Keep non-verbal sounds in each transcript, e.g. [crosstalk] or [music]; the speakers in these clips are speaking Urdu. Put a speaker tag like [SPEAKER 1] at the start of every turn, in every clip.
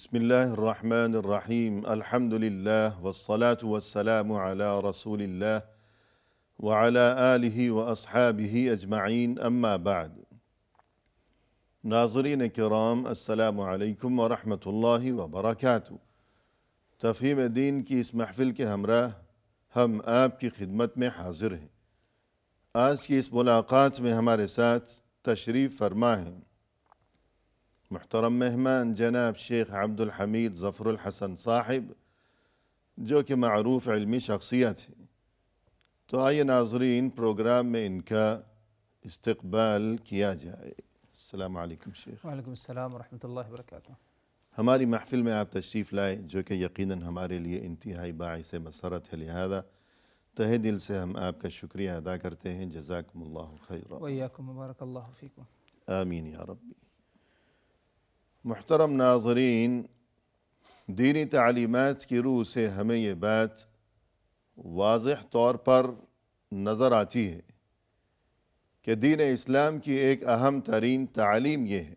[SPEAKER 1] بسم اللہ الرحمن الرحیم الحمد للہ وسلۃ وسلام و رسول اللہ وعلی آلہ واصحابہ اجمعین اما بعد ناظرین کرام السلام علیکم و اللہ وبرکاتہ تفہیم دین کی اس محفل کے ہمراہ ہم آپ کی خدمت میں حاضر ہیں آج کی اس ملاقات میں ہمارے ساتھ تشریف فرما ہیں محترم مهمان جناب شيخ عبد الحميد ظفر الحسن صاحب جوك معروف علمي شخصيات تو اي ناظرين بروجرام من كا استقبال كياجا السلام عليكم شيخ
[SPEAKER 2] وعليكم السلام ورحمة الله وبركاته
[SPEAKER 1] هماري محفل میں آپ تشریف لائے جو کہ یقیناً ہمارے لیے انتہائی باعث مسرت ہے لہذا تہ دل سے ہم آپ کا شکریہ ادا کرتے ہیں جزاکم اللہ خیر
[SPEAKER 2] وَإِيَّاكُمْ مُبَارَكَ اللَّهُ فِيكُمْ
[SPEAKER 1] آمین یا ربی محترم ناظرین دینی تعلیمات کی روح سے ہمیں یہ بات واضح طور پر نظر آتی ہے کہ دین اسلام کی ایک اہم ترین تعلیم یہ ہے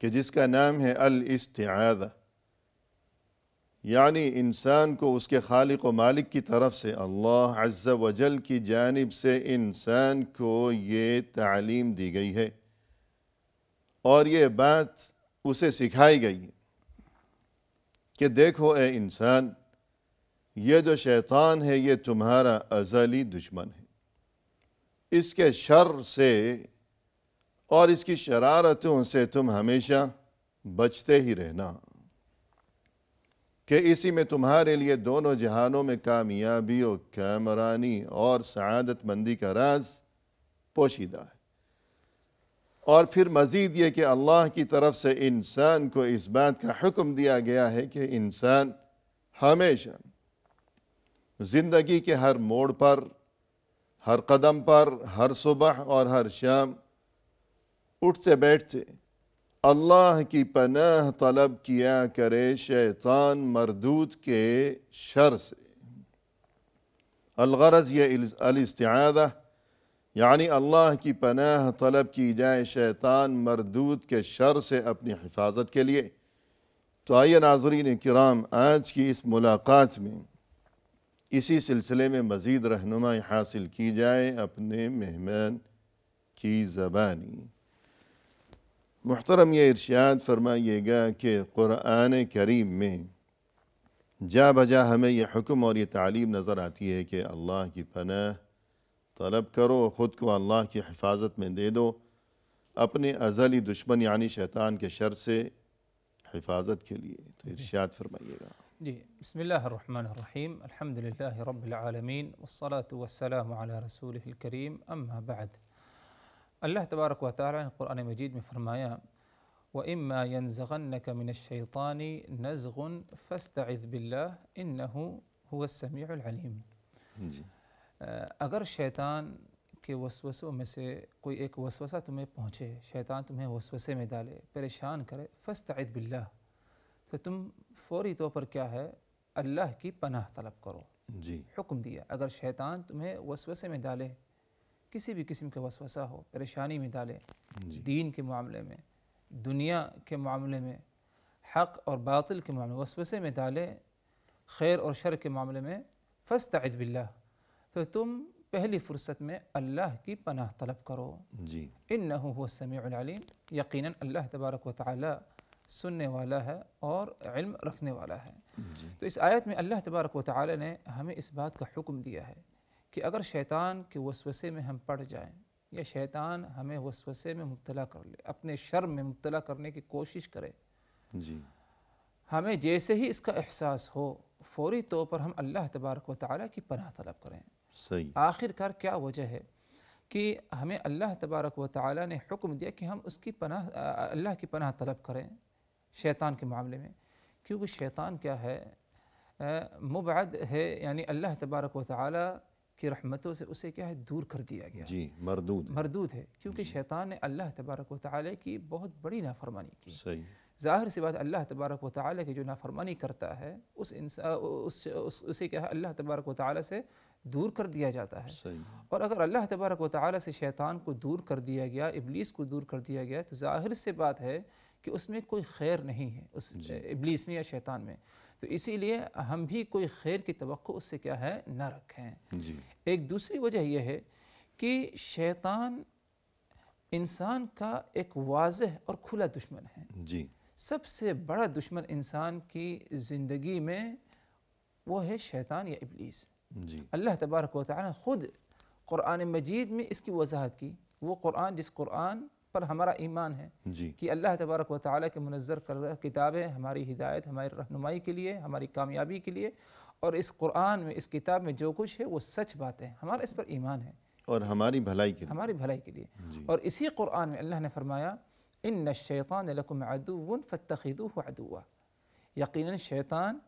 [SPEAKER 1] کہ جس کا نام ہے الاستعادہ یعنی انسان کو اس کے خالق و مالک کی طرف سے اللہ عز و جل کی جانب سے انسان کو یہ تعلیم دی گئی ہے اور یہ بات اسے سکھائی گئی ہے کہ دیکھو اے انسان یہ جو شیطان ہے یہ تمہارا ازلی دشمن ہے اس کے شر سے اور اس کی شرارتوں سے تم ہمیشہ بچتے ہی رہنا کہ اسی میں تمہارے لیے دونوں جہانوں میں کامیابی و کامرانی اور سعادت مندی کا راز پوشیدہ ہے اور پھر مزید یہ کہ اللہ کی طرف سے انسان کو اس بات کا حکم دیا گیا ہے کہ انسان ہمیشہ زندگی کے ہر موڑ پر ہر قدم پر ہر صبح اور ہر شام اٹھتے بیٹھتے اللہ کی پناہ طلب کیا کرے شیطان مردود کے شر سے الغرض یہ الاستعادہ یعنی اللہ کی پناہ طلب کی جائے شیطان مردود کے شر سے اپنی حفاظت کے لیے تو آئیے ناظرین کرام آج کی اس ملاقات میں اسی سلسلے میں مزید رہنمائی حاصل کی جائے اپنے مہمان کی زبانی محترم یہ ارشاد فرمائیے گا کہ قرآن کریم میں جا بجا ہمیں یہ حکم اور یہ تعلیم نظر آتی ہے کہ اللہ کی پناہ طلب کرو خود کو اللہ کی حفاظت میں دے دو اپنے ازلی دشمن یعنی شیطان کے شر سے حفاظت کے لیے تو جی۔ ارشاد فرمائیے گا
[SPEAKER 2] جی بسم اللہ الرحمن الحمد للہ رب العالمین والصلاة والسلام علیہ رسول الکریم اما بعد اللہ تبارک و تعالی نے قرآن مجید میں فرمایا وَإِمَّا يَنزَغَنَّكَ مِنَ الشَّيْطَانِ نَزْغٌ فَاسْتَعِذْ بِاللَّهِ إِنَّهُ هُوَ السَّمِيعُ الْعَلِيمُ جی اگر شیطان کے وسوسوں میں سے کوئی ایک وسوسہ تمہیں پہنچے شیطان تمہیں وسوسے میں ڈالے پریشان کرے فست باللہ تو تم فوری طور پر کیا ہے اللہ کی پناہ طلب کرو جی حکم دیا اگر شیطان تمہیں وسوسے میں ڈالے کسی بھی قسم کے وسوسہ ہو پریشانی میں ڈالے جی۔ دین کے معاملے میں دنیا کے معاملے میں حق اور باطل کے معاملے میں وسوسے میں ڈالے خیر اور شر کے معاملے میں پھست باللہ تو تم پہلی فرصت میں اللہ کی پناہ طلب کرو جی السمیع العلیم یقیناً اللہ تبارک و تعالی سننے والا ہے اور علم رکھنے والا ہے جی۔ تو اس آیت میں اللہ تبارک و تعالی نے ہمیں اس بات کا حکم دیا ہے کہ اگر شیطان کے وسوسے میں ہم پڑ جائیں یا شیطان ہمیں وسوسے میں مبتلا کر لے اپنے شرم میں مبتلا کرنے کی کوشش کرے جی ہمیں جیسے ہی اس کا احساس ہو فوری طور پر ہم اللہ تبارک و تعالیٰ کی پناہ طلب کریں
[SPEAKER 1] صحیح
[SPEAKER 2] کار کیا وجہ ہے کہ ہمیں اللہ تبارک و تعالی نے حکم دیا کہ ہم اس کی پناہ اللہ کی پناہ طلب کریں شیطان کے معاملے میں کیونکہ شیطان کیا ہے مبعد ہے یعنی اللہ تبارک و تعالی کی رحمتوں سے اسے کیا ہے دور کر دیا گیا جی مردود مردود ہے کیونکہ جی۔ شیطان نے اللہ تبارک و تعالی کی بہت بڑی نافرمانی کی صحیح ظاہر سی بات اللہ تبارک و تعالی کی جو نافرمانی کرتا ہے اس انسان کیا ہے اللہ تبارک و تعالی سے دور کر دیا جاتا ہے اور اگر اللہ تبارک و تعالی سے شیطان کو دور کر دیا گیا ابلیس کو دور کر دیا گیا تو ظاہر سے بات ہے کہ اس میں کوئی خیر نہیں ہے اس جی۔ ابلیس میں یا شیطان میں تو اسی لیے ہم بھی کوئی خیر کی توقع اس سے کیا ہے نہ رکھیں جی ایک دوسری وجہ یہ ہے کہ شیطان انسان کا ایک واضح اور کھلا دشمن ہے جی سب سے بڑا دشمن انسان کی زندگی میں وہ ہے شیطان یا ابلیس جی اللہ تبارک و تعالیٰ خود قرآن مجید میں اس کی وضاحت کی وہ قرآن جس قرآن پر ہمارا ایمان ہے جی کہ اللہ تبارک و تعالیٰ کے منظر کر رہا کتابیں ہماری ہدایت ہماری رہنمائی کے لیے ہماری کامیابی کے لیے اور اس قرآن میں اس کتاب میں جو کچھ ہے وہ سچ بات ہے ہمارا اس پر ایمان ہے
[SPEAKER 1] اور ہماری بھلائی کے لیے
[SPEAKER 2] ہماری بھلائی کے لیے جی۔ اور اسی قرآن میں اللہ نے فرمایا ان ن شیطان القمہ تخید و یقیناً شیطان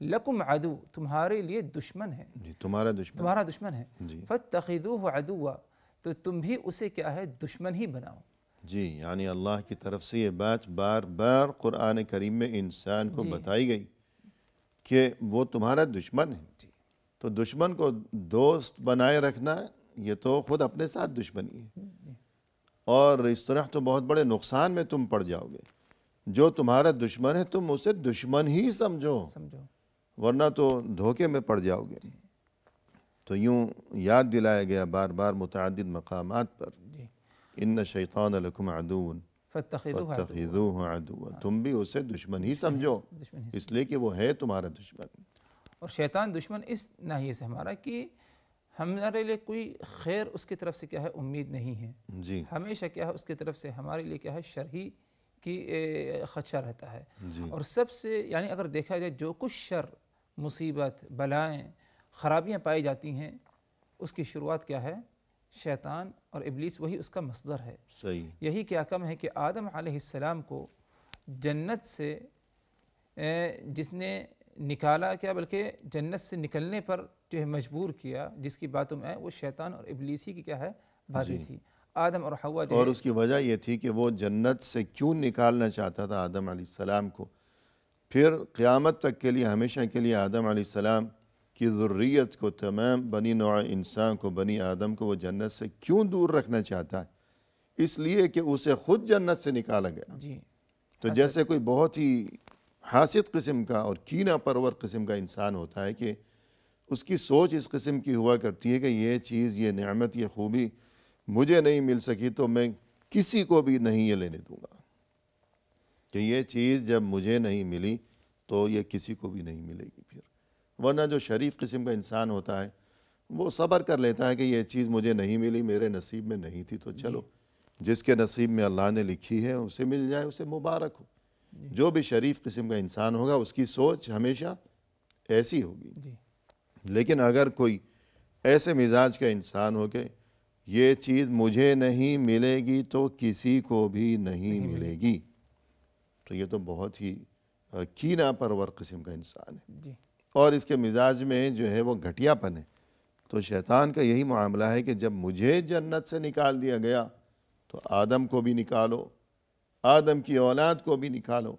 [SPEAKER 2] لکم عدو تمہارے لیے دشمن ہے جی
[SPEAKER 1] تمہارا دشمن تمہارا
[SPEAKER 2] دشمن ہے جی۔ تو تم بھی اسے کیا ہے دشمن ہی بناؤ
[SPEAKER 1] جی یعنی اللہ کی طرف سے یہ بات بار بار قرآن کریم میں انسان کو جی۔ بتائی گئی کہ وہ تمہارا دشمن ہے جی۔ تو دشمن کو دوست بنائے رکھنا یہ تو خود اپنے ساتھ دشمنی ہے اور اس طرح تو بہت بڑے نقصان میں تم پڑ جاؤ گے جو تمہارا دشمن ہے تم اسے دشمن ہی سمجھو سمجھو ورنہ تو دھوکے میں پڑ جاؤ گے جی۔ تو یوں یاد دلایا گیا بار بار متعدد مقامات پر جی۔ ہاں۔ تم بھی اسے دشمن ہی ہاں، سمجھو اس لیے کہ وہ ہے تمہارا دشمن
[SPEAKER 2] اور شیطان دشمن اس ناحیے سے ہمارا کہ ہمارے لیے کوئی خیر اس کی طرف سے کیا ہے امید نہیں ہے جی ہمیشہ کیا ہے اس کی طرف سے ہمارے لیے کیا ہے شرحی کی خدشہ رہتا ہے جی۔ اور سب سے یعنی اگر دیکھا جائے جو کچھ شر مصیبت بلائیں خرابیاں پائی جاتی ہیں اس کی شروعات کیا ہے شیطان اور ابلیس وہی اس کا مصدر ہے صحیح یہی کیا کم ہے کہ آدم علیہ السلام کو جنت سے جس نے نکالا کیا بلکہ جنت سے نکلنے پر جو ہے مجبور کیا جس کی باتوں میں وہ شیطان اور ابلیسی کی کیا ہے بھاری جی۔ تھی آدم اور ہوا اور اس کی وجہ
[SPEAKER 1] یہ تھی کہ وہ جنت سے کیوں نکالنا چاہتا تھا آدم علیہ السلام کو پھر قیامت تک کے لیے ہمیشہ کے لیے آدم علیہ السلام کی ذریت کو تمام بنی نوع انسان کو بنی آدم کو وہ جنت سے کیوں دور رکھنا چاہتا ہے اس لیے کہ اسے خود جنت سے نکالا گیا جی تو جیسے کوئی بہت ہی حاسد قسم کا اور کینہ پرور قسم کا انسان ہوتا ہے کہ اس کی سوچ اس قسم کی ہوا کرتی ہے کہ یہ چیز یہ نعمت یہ خوبی مجھے نہیں مل سکی تو میں کسی کو بھی نہیں یہ لینے دوں گا کہ یہ چیز جب مجھے نہیں ملی تو یہ کسی کو بھی نہیں ملے گی پھر ورنہ جو شریف قسم کا انسان ہوتا ہے وہ صبر کر لیتا ہے کہ یہ چیز مجھے نہیں ملی میرے نصیب میں نہیں تھی تو جی۔ چلو جس کے نصیب میں اللہ نے لکھی ہے اسے مل جائے اسے مبارک ہو جی۔ جو بھی شریف قسم کا انسان ہوگا اس کی سوچ ہمیشہ ایسی ہوگی جی۔ لیکن اگر کوئی ایسے مزاج کا انسان ہو کے یہ چیز مجھے نہیں ملے گی تو کسی کو بھی نہیں ملے گی تو یہ تو بہت ہی کینہ پرور قسم کا انسان ہے جی۔ اور اس کے مزاج میں جو ہے وہ گھٹیا پن ہے تو شیطان کا یہی معاملہ ہے کہ جب مجھے جنت سے نکال دیا گیا تو آدم کو بھی نکالو آدم کی اولاد کو بھی نکالو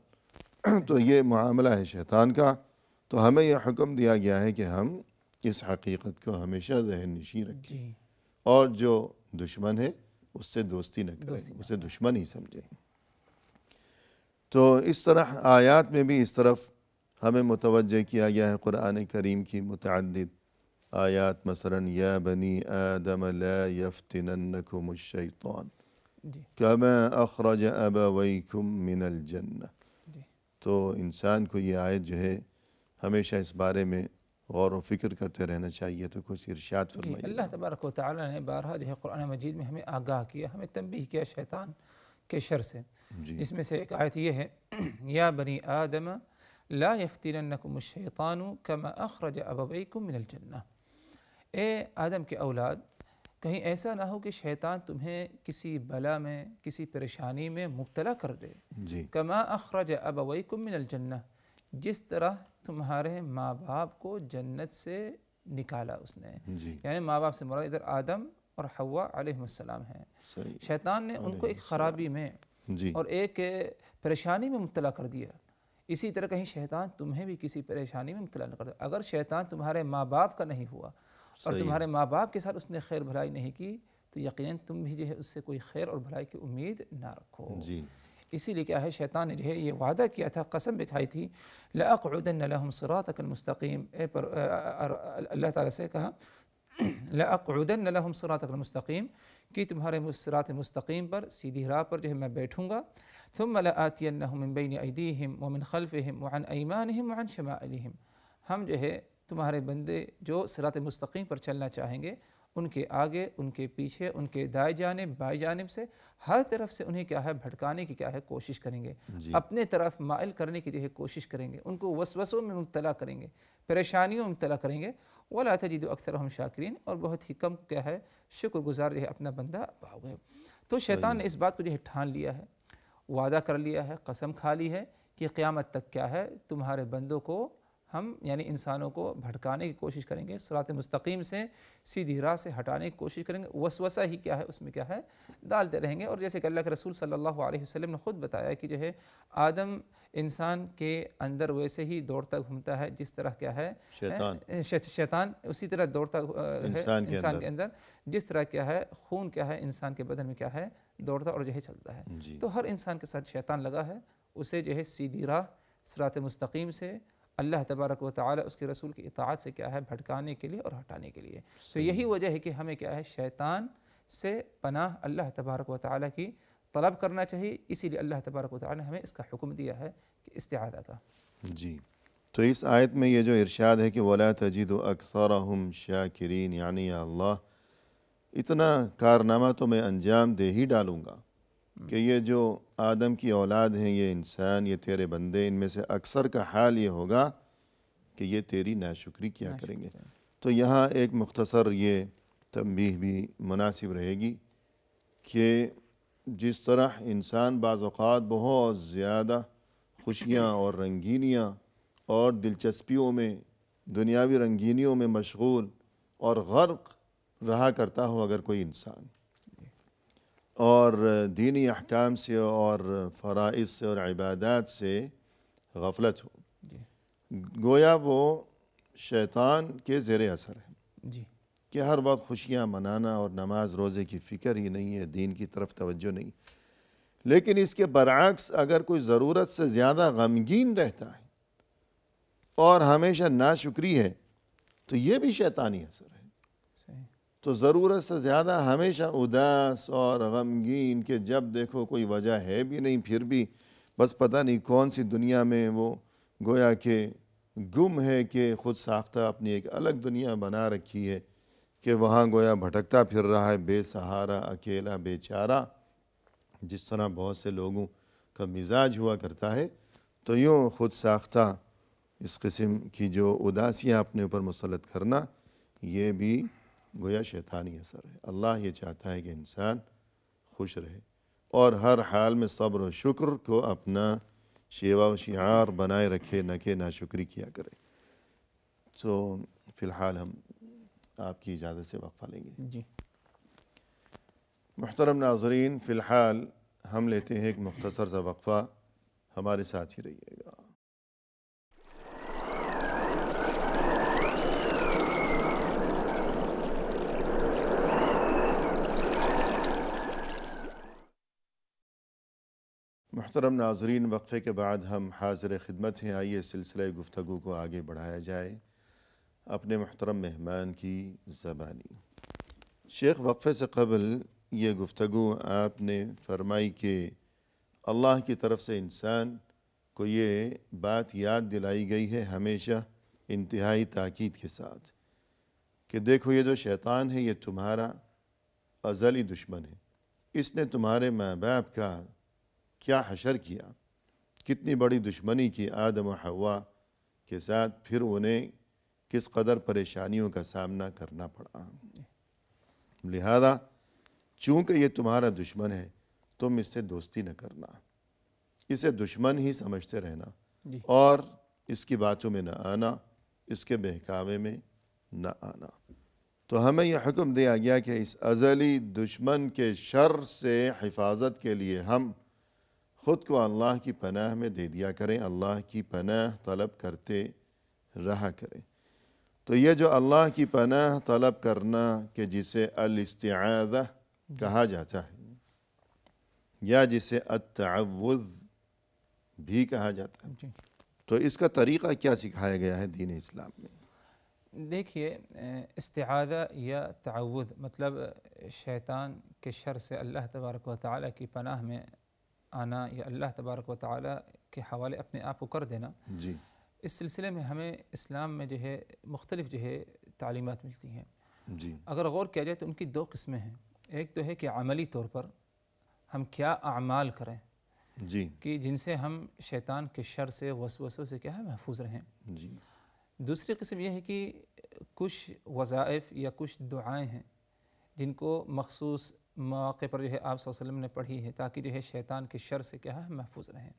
[SPEAKER 1] [clears throat] تو یہ معاملہ ہے شیطان کا تو ہمیں یہ حکم دیا گیا ہے کہ ہم اس حقیقت کو ہمیشہ ذہن نشین رکھیں جی۔ اور جو دشمن ہے اس سے دوستی نہ کریں اسے دشمن ہی سمجھیں تو اس طرح آیات میں بھی اس طرف ہمیں متوجہ کیا گیا ہے قرآن کریم کی متعدد آیات مثلا یا بنی آدم لا الشیطان جی. کما اخرج ابویکم من الجنہ جی. تو انسان کو یہ آیت جو ہے ہمیشہ اس بارے میں غور و فکر کرتے رہنا چاہیے تو کچھ ارشاد جی، فرمائیے
[SPEAKER 2] اللہ تبارک و تعالی نے بارہا قرآن مجید میں ہمیں آگاہ کیا ہمیں تنبیہ کیا شیطان کے شر سے جی۔ اس میں سے ایک آیت یہ ہے یا بنی آدم لا يفتننکم الشیطان کما اخرج ابویکم من الجنہ اے آدم کے اولاد کہیں ایسا نہ ہو کہ شیطان تمہیں کسی بلا میں کسی پریشانی میں مبتلا کر دے جی۔ کما اخرج ابویکم من الجنہ جس طرح تمہارے ماں باپ کو جنت سے نکالا اس نے جی۔ یعنی ماں باپ سے مراد ادھر آدم اور حوا علیہ السلام ہیں شیطان نے ان کو ایک خرابی میں جی۔ اور ایک پریشانی میں مبتلا کر دیا اسی طرح کہیں شیطان تمہیں بھی کسی پریشانی میں مبتلا نہ کر دیا اگر شیطان تمہارے ماں باپ کا نہیں ہوا اور تمہارے ماں باپ کے ساتھ اس نے خیر بھلائی نہیں کی تو یقیناً تم بھی جو ہے اس سے کوئی خیر اور بھلائی کی امید نہ رکھو جی۔ اسی لیے کیا ہے شیطان نے جو ہے یہ وعدہ کیا تھا قسم بھی کھائی تھی لَأَقْعُدَنَّ لَهُمْ صِرَاطَكَ الْمُسْتَقِيمِ اللہ تعالیٰ سے کہا لَأَقْعُدَنَّ لَهُمْ صِرَاطَكَ مستقیم کہ تمہارے صراط مستقیم پر سیدھی راہ پر جو ہے میں بیٹھوں گا ثم اللہی اللہ بین ادیم ممن خلفِم مَان اعمان الحم عان ہم جو ہے تمہارے بندے جو صراط مستقیم پر چلنا چاہیں گے ان کے آگے ان کے پیچھے ان کے دائیں جانب بائیں جانب سے ہر طرف سے انہیں کیا ہے بھٹکانے کی کیا ہے کوشش کریں گے جی۔ اپنے طرف مائل کرنے کی جو ہے کوشش کریں گے ان کو وسوسوں میں مبتلا کریں گے پریشانیوں میں مبتلا کریں گے وہ اللہ تجید و اکثر ہم شاکرین اور بہت ہی کم کیا ہے شکر گزار جو ہے اپنا بندہ تو شیطان نے اس بات کو جو ہے ٹھان لیا ہے وعدہ کر لیا ہے قسم کھا لی ہے کہ قیامت تک کیا ہے تمہارے بندوں کو ہم یعنی انسانوں کو بھٹکانے کی کوشش کریں گے صراط مستقیم سے سیدھی راہ سے ہٹانے کی کوشش کریں گے وسوسہ ہی کیا ہے اس میں کیا ہے ڈالتے رہیں گے اور جیسے کہ اللہ کے رسول صلی اللہ علیہ وسلم نے خود بتایا کہ جو ہے آدم انسان کے اندر ویسے ہی دوڑتا گھومتا ہے جس طرح کیا ہے شیطان اسی طرح دوڑتا ہے انسان کے اندر جس طرح کیا ہے خون کیا ہے انسان کے بدن میں کیا ہے دوڑتا اور جو ہے چلتا ہے جی۔ تو ہر انسان کے ساتھ شیطان لگا ہے اسے جو ہے سیدھی راہ صراط مستقیم سے اللہ تبارک و تعالی اس کے رسول کی اطاعت سے کیا ہے بھٹکانے کے لیے اور ہٹانے کے لیے تو یہی وجہ ہے کہ ہمیں کیا ہے شیطان سے پناہ اللہ تبارک و تعالی کی طلب کرنا چاہیے اسی لیے اللہ تبارک و تعالی نے ہمیں اس کا حکم دیا ہے کہ استعادہ کا جی
[SPEAKER 1] تو اس آیت میں یہ جو ارشاد ہے کہ ولا تَجِدُ أَكْثَرَهُمْ شَاكِرِينَ یعنی یا اللہ اتنا کارنامہ تو میں انجام دے ہی ڈالوں گا کہ یہ جو آدم کی اولاد ہیں یہ انسان یہ تیرے بندے ان میں سے اکثر کا حال یہ ہوگا کہ یہ تیری ناشکری کیا کریں گے تو یہاں ایک مختصر یہ تنبیہ بھی مناسب رہے گی کہ جس طرح انسان بعض اوقات بہت زیادہ خوشیاں اور رنگینیاں اور دلچسپیوں میں دنیاوی رنگینیوں میں مشغول اور غرق رہا کرتا ہو اگر کوئی انسان اور دینی احکام سے اور فرائض سے اور عبادات سے غفلت ہو جی گویا وہ شیطان کے زیر اثر
[SPEAKER 2] ہے جی
[SPEAKER 1] کہ ہر وقت خوشیاں منانا اور نماز روزے کی فکر ہی نہیں ہے دین کی طرف توجہ نہیں لیکن اس کے برعکس اگر کوئی ضرورت سے زیادہ غمگین رہتا ہے اور ہمیشہ ناشکری ہے تو یہ بھی شیطانی اثر تو ضرورت سے زیادہ ہمیشہ اداس اور غمگین کہ جب دیکھو کوئی وجہ ہے بھی نہیں پھر بھی بس پتہ نہیں کون سی دنیا میں وہ گویا کہ گم ہے کہ خود ساختہ اپنی ایک الگ دنیا بنا رکھی ہے کہ وہاں گویا بھٹکتا پھر رہا ہے بے سہارا اکیلا بے چارہ جس طرح بہت سے لوگوں کا مزاج ہوا کرتا ہے تو یوں خود ساختہ اس قسم کی جو اداسیاں اپنے اوپر مسلط کرنا یہ بھی گویا شیطانی اثر ہے اللہ یہ چاہتا ہے کہ انسان خوش رہے اور ہر حال میں صبر و شکر کو اپنا شیوا و شعار بنائے رکھے نہ کہ ناشکری شکری کیا کرے تو فی الحال ہم آپ کی اجازت سے وقفہ لیں گے جی محترم ناظرین فی الحال ہم لیتے ہیں ایک مختصر سا وقفہ ہمارے ساتھ ہی رہیے گا محترم ناظرین وقفے کے بعد ہم حاضر خدمت ہیں آئیے سلسلہ گفتگو کو آگے بڑھایا جائے اپنے محترم مہمان کی زبانی شیخ وقفے سے قبل یہ گفتگو آپ نے فرمائی کہ اللہ کی طرف سے انسان کو یہ بات یاد دلائی گئی ہے ہمیشہ انتہائی تاکید کے ساتھ کہ دیکھو یہ جو شیطان ہے یہ تمہارا ازلی دشمن ہے اس نے تمہارے ماں باپ کا کیا حشر کیا کتنی بڑی دشمنی کی آدم و حوا کے ساتھ پھر انہیں کس قدر پریشانیوں کا سامنا کرنا پڑا لہذا چونکہ یہ تمہارا دشمن ہے تم اس سے دوستی نہ کرنا اسے دشمن ہی سمجھتے رہنا جی۔ اور اس کی باتوں میں نہ آنا اس کے بہکاوے میں نہ آنا تو ہمیں یہ حکم دیا گیا کہ اس ازلی دشمن کے شر سے حفاظت کے لیے ہم خود کو اللہ کی پناہ میں دے دیا کریں اللہ کی پناہ طلب کرتے رہا کریں تو یہ جو اللہ کی پناہ طلب کرنا کہ جسے الاستعاذہ کہا جاتا ہے یا جسے التعوذ بھی کہا جاتا ہے جی۔ تو اس کا طریقہ کیا سکھایا گیا ہے دین اسلام
[SPEAKER 2] میں دیکھیے استعادہ یا تعوذ مطلب شیطان کے شر سے اللہ تبارک و تعالیٰ کی پناہ میں آنا یا اللہ تبارک و تعالیٰ کے حوالے اپنے آپ کو کر دینا جی اس سلسلے میں ہمیں اسلام میں جو ہے مختلف جو ہے تعلیمات ملتی ہیں جی اگر غور کیا جائے تو ان کی دو قسمیں ہیں ایک تو ہے کہ عملی طور پر ہم کیا اعمال کریں جی کہ جن سے ہم شیطان کے شر سے وسوسوں سے کیا محفوظ رہیں جی دوسری قسم یہ ہے کہ کچھ وظائف یا کچھ دعائیں ہیں جن کو مخصوص مواقع پر جو ہے آپ صلی اللہ علیہ وسلم نے پڑھی ہے تاکہ جو ہے شیطان کے شر سے کیا ہے ہم محفوظ رہیں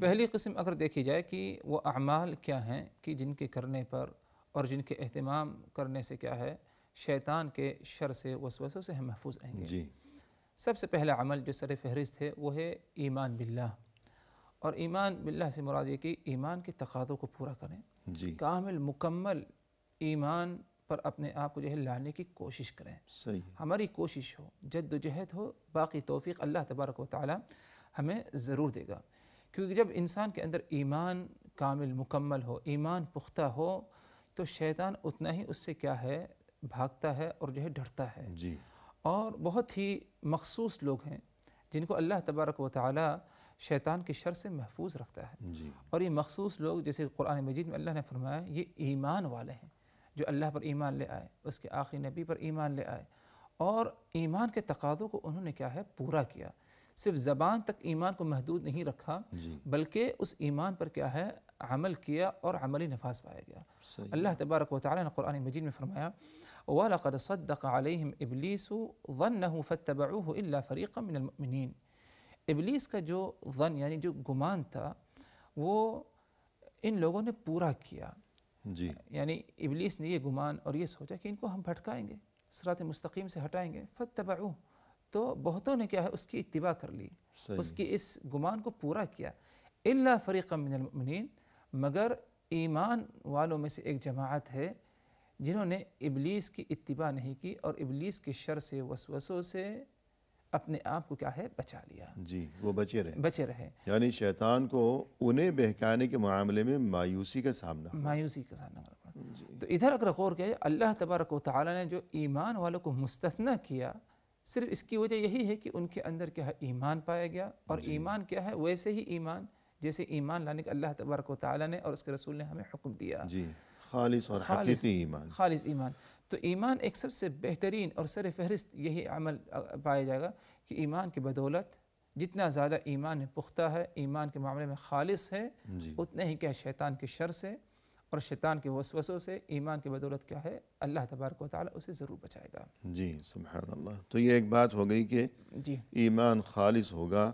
[SPEAKER 2] پہلی قسم اگر دیکھی جائے کہ وہ اعمال کیا ہیں کہ جن کے کرنے پر اور جن کے اہتمام کرنے سے کیا ہے شیطان کے شر سے وسوسوں سے ہم محفوظ رہیں گے جی سب سے پہلا عمل جو سر فہرست ہے وہ ہے ایمان باللہ اور ایمان باللہ سے مراد یہ کہ ایمان کے تقاضوں کو پورا کریں جی کامل مکمل ایمان پر اپنے آپ کو جو ہے لانے کی کوشش کریں ہماری کوشش ہو جد و جہد ہو باقی توفیق اللہ تبارک و تعالی ہمیں ضرور دے گا کیونکہ جب انسان کے اندر ایمان کامل مکمل ہو ایمان پختہ ہو تو شیطان اتنا ہی اس سے کیا ہے بھاگتا ہے اور جو ہے ڈرتا ہے جی اور بہت ہی مخصوص لوگ ہیں جن کو اللہ تبارک و تعالی شیطان کی شر سے محفوظ رکھتا ہے جی۔ اور یہ مخصوص لوگ جیسے قرآن مجید میں اللہ نے فرمایا یہ ایمان والے ہیں جو اللہ پر ایمان لے آئے اس کے آخری نبی پر ایمان لے آئے اور ایمان کے تقاضوں کو انہوں نے کیا ہے پورا کیا صرف زبان تک ایمان کو محدود نہیں رکھا بلکہ اس ایمان پر کیا ہے عمل کیا اور عملی نفاظ پائے گیا اللہ تبارک و تعالی نے قرآن مجید میں فرمایا وَلَقَدْ صَدَّقَ عَلَيْهِمْ إِبْلِيسُ ظَنَّهُ فَاتَّبَعُوهُ إِلَّا فَرِيقًا مِّنَ الْمُؤْمِنِينَ إبليس کا جو ظن یعنی جو گمان تھا وہ ان لوگوں نے پورا کیا جی یعنی ابلیس نے یہ گمان اور یہ سوچا کہ ان کو ہم بھٹکائیں گے سرات مستقیم سے ہٹائیں گے فتبعو تو بہتوں نے کیا ہے اس کی اتباع کر لی اس کی اس گمان کو پورا کیا اللہ المؤمنین مگر ایمان والوں میں سے ایک جماعت ہے جنہوں نے ابلیس کی اتباع نہیں کی اور ابلیس کی شر سے وسوسوں سے اپنے آپ کو کیا ہے بچا لیا
[SPEAKER 1] جی وہ بچے رہے بچے رہے یعنی شیطان کو انہیں بہکانے کے معاملے میں
[SPEAKER 2] مایوسی کا سامنا مایوسی کا سامنا ہوتا ہے جی۔ تو ادھر اگر غور کیا جائے اللہ تبارک و تعالیٰ نے جو ایمان والوں کو مستثنہ کیا صرف اس کی وجہ یہی ہے کہ ان کے اندر کیا ہے ایمان پایا گیا اور جی۔ ایمان کیا ہے ویسے ہی ایمان جیسے ایمان لانے کے اللہ تبارک و تعالیٰ نے اور اس کے رسول نے ہمیں حکم دیا
[SPEAKER 1] جی خالص اور حقیقی ایمان
[SPEAKER 2] خالص ایمان تو ایمان ایک سب سے بہترین اور سر فہرست یہی عمل پایا جائے گا کہ ایمان کی بدولت جتنا زیادہ ایمان پختہ ہے ایمان کے معاملے میں خالص ہے جی۔ اتنے ہی کیا شیطان کے شر سے اور شیطان کے وسوسوں سے ایمان کی بدولت کیا ہے اللہ تبارک و تعالیٰ اسے ضرور بچائے گا
[SPEAKER 1] جی سبحان اللہ تو یہ ایک بات ہو گئی کہ جی ایمان خالص ہوگا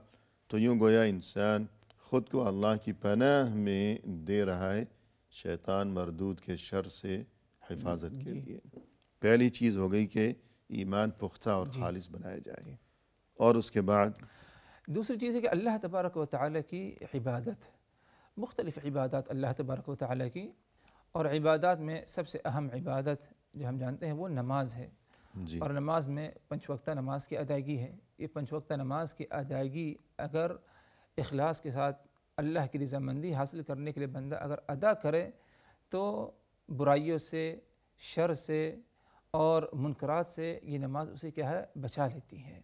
[SPEAKER 1] تو یوں گویا انسان خود کو اللہ کی پناہ میں دے رہا ہے شیطان مردود کے شر سے حفاظت کے جی۔ لیے پہلی چیز ہو گئی کہ ایمان پختہ اور جی۔ خالص بنایا جائے جی۔ اور اس کے بعد
[SPEAKER 2] دوسری چیز ہے کہ اللہ تبارک و تعالیٰ کی عبادت مختلف عبادات اللہ تبارک و تعالیٰ کی اور عبادات میں سب سے اہم عبادت جو ہم جانتے ہیں وہ نماز ہے جی اور نماز میں پنچ وقتہ نماز کی ادائیگی ہے یہ پنچ وقتہ نماز کی ادائیگی اگر اخلاص کے ساتھ اللہ کی رضامندی حاصل کرنے کے لیے بندہ اگر ادا کرے تو برائیوں سے شر سے اور منقرات سے یہ نماز اسے کیا ہے بچا لیتی ہے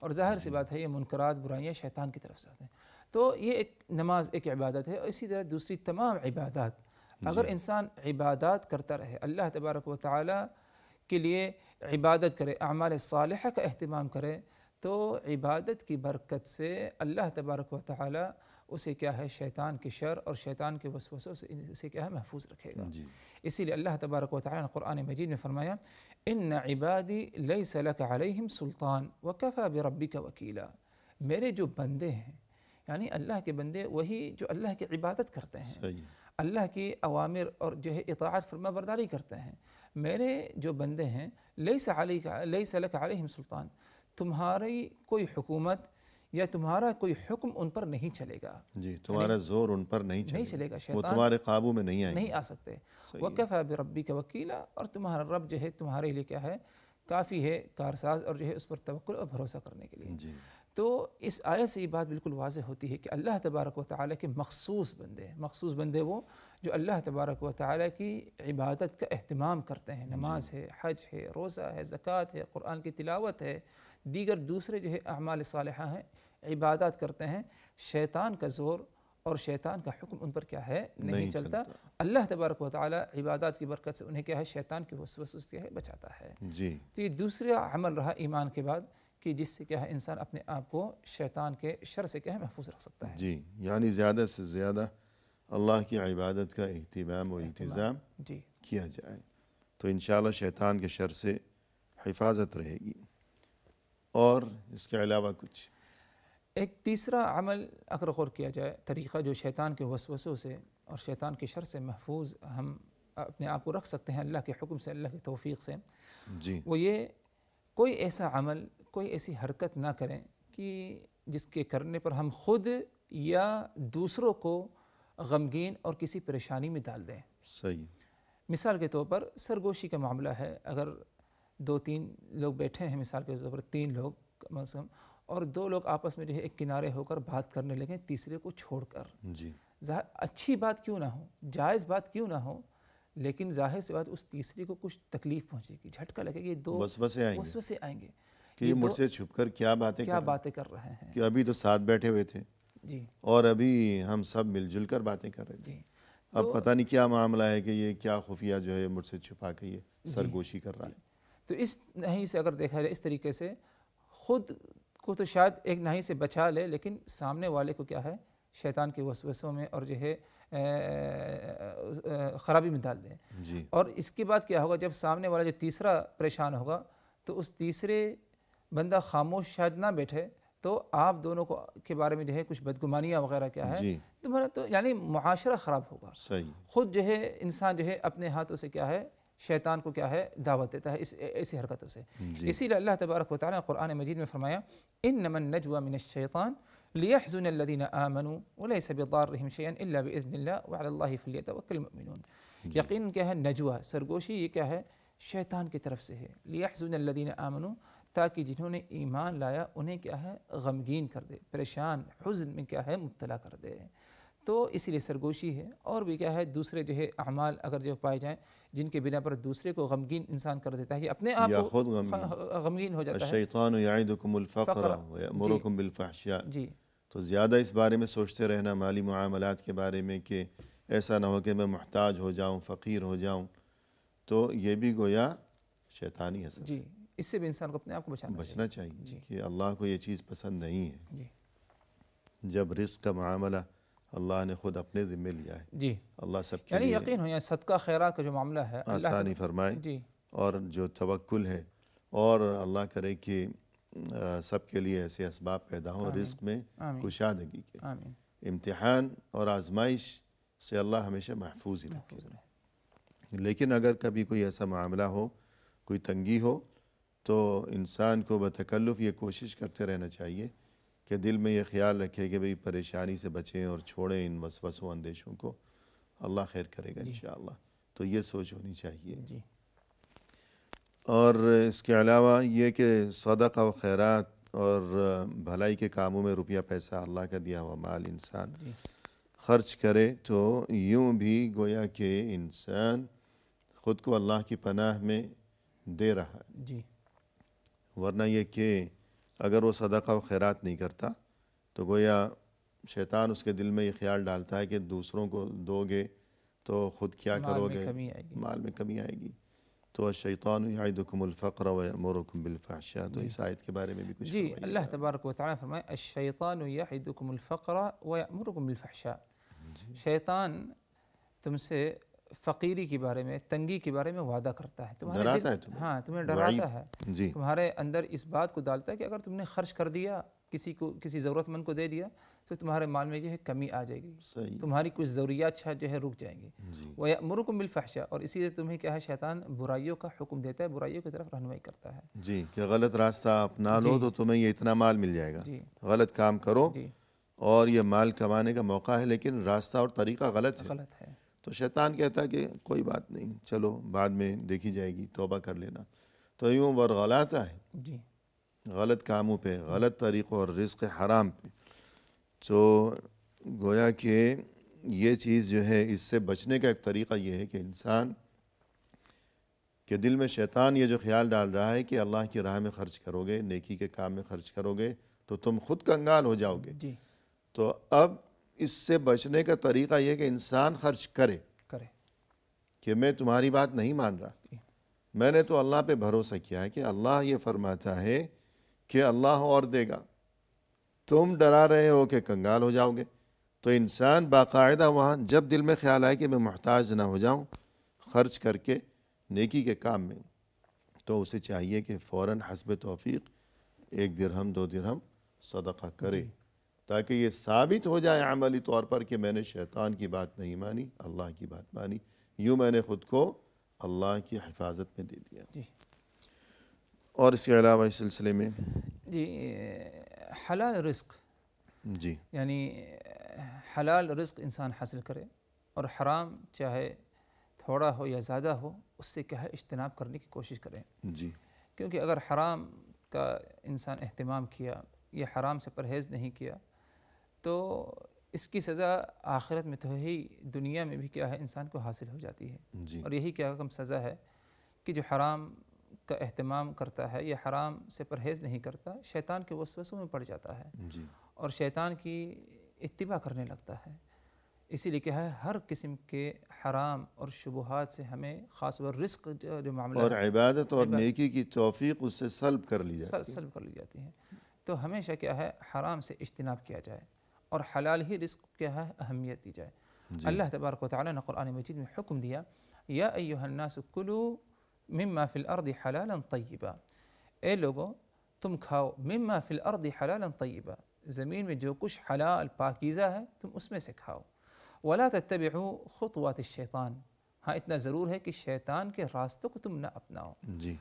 [SPEAKER 2] اور ظاہر سی بات ہے یہ منکرات برائیاں شیطان کی طرف سے آتے ہیں تو یہ ایک نماز ایک عبادت ہے اور اسی طرح دوسری تمام عبادات اگر جی۔ انسان عبادات کرتا رہے اللہ تبارک و تعالی کے لیے عبادت کرے اعمال صالح کا اہتمام کرے تو عبادت کی برکت سے اللہ تبارک و تعالی اسے کیا ہے شیطان کے شر اور شیطان کے وسوسے اسے کیا ہے محفوظ رکھے گا اسی لئے اللہ تبارک و تعالی قرآن مجید میں فرمایا ان عبادی ليس لك عليهم سلطان وكفى بربك وكيلا میرے جو بندے ہیں یعنی اللہ کے بندے وہی جو اللہ کی عبادت کرتے ہیں اللہ کی اوامر اور جو ہے اطاعت فرما برداری کرتے ہیں میرے جو بندے ہیں لیس لک علیہم سلطان تمہاری کوئی حکومت یا تمہارا کوئی حکم ان پر نہیں چلے گا
[SPEAKER 1] جی یعنی تمہارا زور ان پر نہیں چلے گا وہ تمہارے قابو میں نہیں آ
[SPEAKER 2] سکتے وکیف ہے ربی کا وکیلا اور تمہارا رب جو ہے تمہارے لیے کیا ہے کافی ہے کارساز اور جو ہے اس پر توقع اور بھروسہ کرنے کے لیے جی تو اس آیت سے یہ بات بالکل واضح ہوتی ہے کہ اللہ تبارک و تعالیٰ کے مخصوص بندے مخصوص بندے وہ جو اللہ تبارک و تعالیٰ کی عبادت کا اہتمام کرتے ہیں جی۔ نماز ہے حج ہے روزہ ہے زکوٰۃ ہے قرآن کی تلاوت ہے دیگر دوسرے جو ہے اعمال صالحہ ہیں عبادات کرتے ہیں شیطان کا زور اور شیطان کا حکم ان پر کیا ہے نہیں چلتا اللہ تبارک و تعالی عبادات کی برکت سے انہیں کیا ہے شیطان کی وسوس اس کیا ہے بچاتا ہے جی تو یہ دوسرا عمل رہا ایمان کے بعد کہ جس سے کیا ہے انسان اپنے آپ کو شیطان کے شر سے کیا ہے محفوظ رکھ سکتا ہے
[SPEAKER 1] جی یعنی زیادہ سے زیادہ اللہ کی عبادت کا اہتمام و احتزام جی کیا جائے تو انشاءاللہ شیطان کے شر سے حفاظت رہے گی اور اس کے علاوہ کچھ
[SPEAKER 2] ایک تیسرا عمل اگر غور کیا جائے طریقہ جو شیطان کے وسوسوں سے اور شیطان کے شر سے محفوظ ہم اپنے آپ کو رکھ سکتے ہیں اللہ کے حکم سے اللہ کے توفیق سے جی وہ یہ کوئی ایسا عمل کوئی ایسی حرکت نہ کریں کہ جس کے کرنے پر ہم خود یا دوسروں کو غمگین اور کسی پریشانی میں ڈال دیں صحیح مثال کے طور پر سرگوشی کا معاملہ ہے اگر دو تین لوگ بیٹھے ہیں مثال کے طور پر تین لوگ کم از کم اور دو لوگ آپس میں جو ہے ایک کنارے ہو کر بات کرنے لگے تیسرے کو چھوڑ کر جی ظاہر اچھی بات کیوں نہ ہو جائز بات کیوں نہ ہو لیکن ظاہر سی بات اس تیسری کو کچھ تکلیف پہنچے گی جھٹکا لگے گی دو آئیں گے کہ یہ مجھ سے
[SPEAKER 1] چھپ کر کیا باتیں کیا باتیں کر رہے ہیں کہ ابھی تو ساتھ بیٹھے ہوئے تھے جی اور ابھی ہم سب مل جل کر باتیں کر رہے تھے جی۔ اب پتہ نہیں کیا معاملہ ہے کہ یہ کیا خفیہ جو ہے مجھ سے چھپا کے یہ جی۔ سرگوشی کر رہا ہے
[SPEAKER 2] تو اس نہیں سے اگر دیکھا جائے اس طریقے سے خود کو تو شاید ایک نہیں سے بچا لے لیکن سامنے والے کو کیا ہے شیطان کے وسوسوں میں اور جو ہے خرابی میں ڈال دیں جی۔ اور اس کے بعد کیا ہوگا جب سامنے والا جو تیسرا پریشان ہوگا تو اس تیسرے بندہ خاموش شاید نہ بیٹھے تو آپ دونوں کو کے بارے میں جو ہے کچھ بدگمانیاں وغیرہ کیا ہے جی۔ تمہارا مطلب تو یعنی معاشرہ خراب ہوگا خود جو ہے انسان جو ہے اپنے ہاتھوں سے کیا ہے شیطان کو کیا ہے دعوت دیتا ہے اس ایسی حرکتوں سے جی. اسی لیے اللہ تبارک و تعالیٰ قرآن مجید میں فرمایا انما من الشیطان نجوع من آمنوا لیہ حضول شیئن الا بإذن اللہ وعلى اللہ فلیتا وکل مؤمنون جی. یقین کیا ہے نجوہ سرگوشی یہ کیا ہے شیطان کی طرف سے ہے لیحزن الذین آمنوا تاکہ جنہوں نے ایمان لایا انہیں کیا ہے غمگین کر دے پریشان حزن میں کیا ہے مبتلا کر دے تو اسی لیے سرگوشی ہے اور بھی کیا ہے دوسرے جو ہے اعمال اگر جو پائے جائیں جن کے بنا پر دوسرے کو غمگین انسان کر دیتا ہے ہے یہ اپنے آپ کو غمگین ہو جاتا الشیطان
[SPEAKER 1] یعیدکم الفقر جی۔, جی تو زیادہ اس بارے میں سوچتے رہنا مالی معاملات کے بارے میں کہ ایسا نہ ہو کہ میں محتاج ہو جاؤں فقیر ہو جاؤں تو یہ بھی گویا شیطانی حسر جی
[SPEAKER 2] اس سے بھی انسان کو اپنے آپ کو چاہیے بچنا چاہیے جی
[SPEAKER 1] کہ اللہ کو یہ چیز پسند نہیں ہے جی۔ جب رزق کا معاملہ اللہ نے خود اپنے ذمہ لیا ہے جی اللہ سب کے یعنی یقین
[SPEAKER 2] یعنی صدقہ خیرہ کا جو معاملہ ہے آسانی فرمائے جی۔
[SPEAKER 1] اور جو توکل ہے اور اللہ کرے کہ سب کے لیے ایسے اسباب پیدا ہوں رزق میں کشادگی کے امتحان اور آزمائش سے اللہ ہمیشہ محفوظ ہی رکھے لیکن اگر کبھی کوئی ایسا معاملہ ہو کوئی تنگی ہو تو انسان کو بتکلف یہ کوشش کرتے رہنا چاہیے کہ دل میں یہ خیال رکھے کہ بھئی پریشانی سے بچیں اور چھوڑیں ان وسوسوں اندیشوں کو اللہ خیر کرے گا جی۔ انشاءاللہ تو یہ سوچ ہونی چاہیے جی اور اس کے علاوہ یہ کہ صدقہ و خیرات اور بھلائی کے کاموں میں روپیہ پیسہ اللہ کا دیا ہوا مال انسان جی۔ خرچ کرے تو یوں بھی گویا کہ انسان خود کو اللہ کی پناہ میں دے رہا ہے جی ورنہ یہ کہ اگر وہ صدقہ و خیرات نہیں کرتا تو گویا شیطان اس کے دل میں یہ خیال ڈالتا ہے کہ دوسروں کو دو گے تو خود کیا کرو گے مال میں کمی آئے گی تو الشیطان یعیدکم الفقر و یعمرکم بالفحشا تو جی۔ اس آیت کے بارے میں بھی کچھ جی
[SPEAKER 2] اللہ تبارک و و فرمائے الشیطان یعیدکم الفقر یعمرکم بالفحشا جی۔ شیطان تم سے فقیری کے بارے میں تنگی کے بارے میں وعدہ کرتا ہے تمہیں ہاں تمہیں ڈراتا ہے جی تمہارے اندر اس بات کو ڈالتا ہے کہ اگر تم نے خرچ کر دیا کسی کو کسی ضرورت مند کو دے دیا تو تمہارے مال میں جو ہے کمی آ جائے گی تمہاری کچھ ضروریات چھا جو ہے رک جائیں گی جی۔ وہ مرغ اور اسی لیے تمہیں کیا ہے شیطان برائیوں کا حکم دیتا ہے برائیوں کی طرف رہنمائی کرتا
[SPEAKER 1] ہے جی کہ غلط راستہ اپنا جی۔ لو تو تمہیں یہ اتنا مال مل جائے گا جی۔ غلط کام کرو اور یہ مال کمانے کا موقع ہے لیکن راستہ اور طریقہ غلط غلط ہے تو شیطان کہتا کہ کوئی بات نہیں چلو بعد میں دیکھی جائے گی توبہ کر لینا تو یوں ورغلاتا ہے جی غلط کاموں پہ غلط طریقوں اور رزق حرام پہ تو گویا کہ یہ چیز جو ہے اس سے بچنے کا ایک طریقہ یہ ہے کہ انسان کے دل میں شیطان یہ جو خیال ڈال رہا ہے کہ اللہ کی راہ میں خرچ کرو گے نیکی کے کام میں خرچ کرو گے تو تم خود کنگال ہو جاؤ گے جی تو اب اس سے بچنے کا طریقہ یہ کہ انسان خرچ کرے کرے کہ میں تمہاری بات نہیں مان رہا جی۔ میں نے تو اللہ پہ بھروسہ کیا ہے کہ اللہ یہ فرماتا ہے کہ اللہ اور دے گا تم ڈرا رہے ہو کہ کنگال ہو جاؤ گے تو انسان باقاعدہ وہاں جب دل میں خیال آئے کہ میں محتاج نہ ہو جاؤں خرچ کر کے نیکی کے کام میں تو اسے چاہیے کہ فوراً حسب توفیق ایک درہم دو درہم صدقہ کرے جی۔ تاکہ یہ ثابت ہو جائے عملی طور پر کہ میں نے شیطان کی بات نہیں مانی اللہ کی بات مانی یوں میں نے خود کو اللہ کی حفاظت میں دے دیا جی اور اس کے علاوہ اس سلسلے میں
[SPEAKER 2] جی حلال رزق جی یعنی حلال رزق انسان حاصل کرے اور حرام چاہے تھوڑا ہو یا زیادہ ہو اس سے کیا ہے اجتناب کرنے کی کوشش کریں جی کیونکہ اگر حرام کا انسان اہتمام کیا یا حرام سے پرہیز نہیں کیا تو اس کی سزا آخرت میں تو ہی دنیا میں بھی کیا ہے انسان کو حاصل ہو جاتی ہے جی۔ اور یہی کیا کم سزا ہے کہ جو حرام کا اہتمام کرتا ہے یا حرام سے پرہیز نہیں کرتا شیطان کے وسوسوں میں پڑ جاتا ہے جی۔ اور شیطان کی اتباع کرنے لگتا ہے اسی لیے کہا ہے ہر قسم کے حرام اور شبہات سے ہمیں خاص طور رزق جو معاملہ اور عبادت اور نیکی
[SPEAKER 1] کی توفیق اس سے سلب کر لی سلب کر لی جاتی
[SPEAKER 2] ہے تو ہمیشہ کیا ہے حرام سے اجتناب کیا جائے اور حلال ہی رزق کیا ہے اہمیت دی جائے جی اللہ تبارک و تعالی نے قرآن مجید میں حکم دیا یا ایوہ الناس کلو مما فی الارض حلالا طیبا اے إيه لوگو تم کھاؤ مما فی الارض حلالا طیبا زمین میں جو کچھ حلال پاکیزہ ہے تم اس میں سے کھاؤ ولا تتبعو خطوات الشیطان ہاں اتنا ضرور ہے کہ شیطان کے راستوں کو تم نہ اپناؤ جی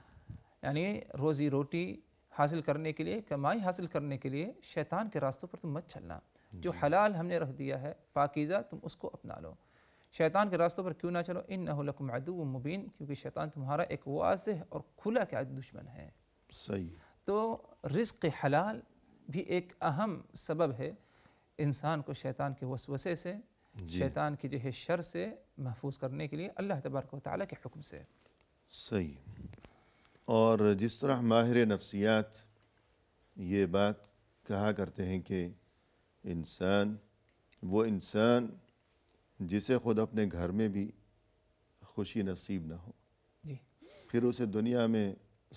[SPEAKER 2] یعنی يعني روزی روٹی حاصل کرنے کے لیے کمائی حاصل کرنے کے لیے شیطان کے راستوں پر تم مت چلنا جو جی۔ حلال ہم نے رکھ دیا ہے پاکیزہ تم اس کو اپنا لو شیطان کے راستوں پر کیوں نہ چلو ان لکم عدو مبین کیونکہ شیطان تمہارا ایک واضح اور کھلا کیا دشمن ہے صحیح تو رزق حلال بھی ایک اہم سبب ہے انسان کو شیطان کے وسوسے سے جی۔ شیطان کی جو ہے شر سے محفوظ کرنے کے لیے اللہ تبارک و تعالیٰ کے حکم سے
[SPEAKER 1] صحیح اور جس طرح ماہر نفسیات یہ بات کہا کرتے ہیں کہ انسان وہ انسان جسے خود اپنے گھر میں بھی خوشی نصیب نہ ہو جی پھر اسے دنیا میں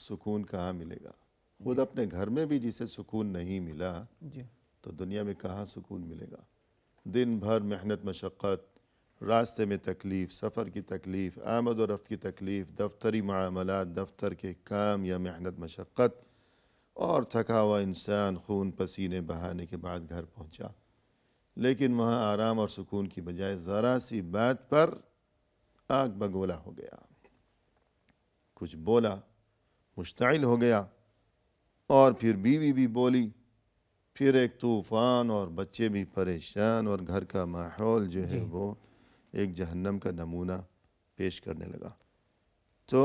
[SPEAKER 1] سکون کہاں ملے گا خود جی۔ اپنے گھر میں بھی جسے سکون نہیں ملا جی تو دنیا میں کہاں سکون ملے گا دن بھر محنت مشقت راستے میں تکلیف سفر کی تکلیف آمد و رفت کی تکلیف دفتری معاملات دفتر کے کام یا محنت مشقت اور تھکا ہوا انسان خون پسینے بہانے کے بعد گھر پہنچا لیکن وہاں آرام اور سکون کی بجائے ذرا سی بات پر آگ بگولا ہو گیا کچھ بولا مشتعل ہو گیا اور پھر بیوی بھی بولی پھر ایک طوفان اور بچے بھی پریشان اور گھر کا ماحول جو ہے جی۔ وہ ایک جہنم کا نمونہ پیش کرنے لگا تو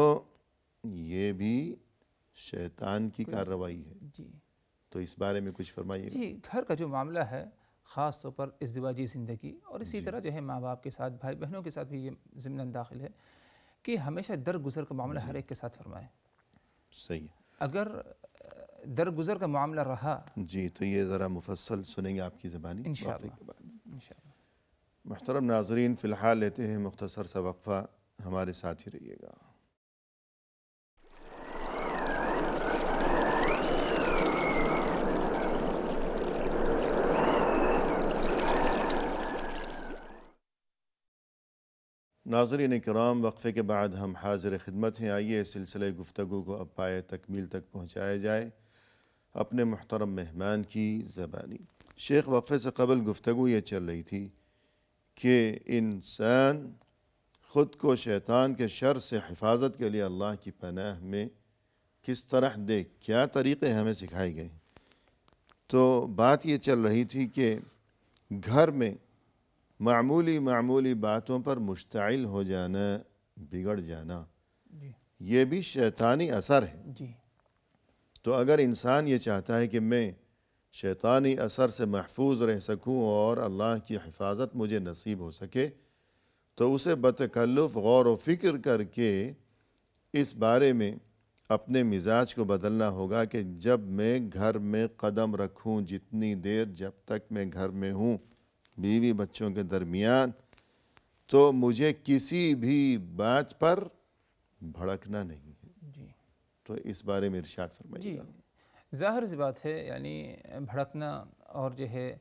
[SPEAKER 1] یہ بھی شیطان کی کارروائی ہے جی تو اس بارے میں کچھ فرمائیے جی
[SPEAKER 2] گھر کا جو معاملہ ہے خاص طور پر ازدواجی زندگی اور اسی جی۔ طرح جو ہے ماں باپ کے ساتھ بھائی بہنوں کے ساتھ بھی یہ ضمن داخل ہے کہ ہمیشہ درگزر کا معاملہ جی۔ ہر ایک کے ساتھ فرمائیں صحیح ہے اگر درگزر کا معاملہ رہا
[SPEAKER 1] جی تو یہ ذرا مفصل سنیں گے آپ کی انشاءاللہ محترم ناظرین فی الحال لیتے ہیں مختصر سا وقفہ ہمارے ساتھ ہی رہیے گا ناظرین کرام وقفے کے بعد ہم حاضر خدمت ہیں آئیے سلسلے گفتگو کو اب پائے تکمیل تک پہنچایا جائے اپنے محترم مہمان کی زبانی شیخ وقفے سے قبل گفتگو یہ چل رہی تھی کہ انسان خود کو شیطان کے شر سے حفاظت کے لیے اللہ کی پناہ میں کس طرح دے کیا طریقے ہمیں سکھائے گئے تو بات یہ چل رہی تھی کہ گھر میں معمولی معمولی باتوں پر مشتعل ہو جانا بگڑ جانا جی۔ یہ بھی شیطانی اثر ہے جی تو اگر انسان یہ چاہتا ہے کہ میں شیطانی اثر سے محفوظ رہ سکوں اور اللہ کی حفاظت مجھے نصیب ہو سکے تو اسے بتکلف غور و فکر کر کے اس بارے میں اپنے مزاج کو بدلنا ہوگا کہ جب میں گھر میں قدم رکھوں جتنی دیر جب تک میں گھر میں ہوں بیوی بچوں کے درمیان تو مجھے کسی بھی بات پر بھڑکنا نہیں جی تو اس بارے میں ارشاد فرمائی جی
[SPEAKER 2] ظاہر سی بات ہے یعنی بھڑکنا اور جو ہے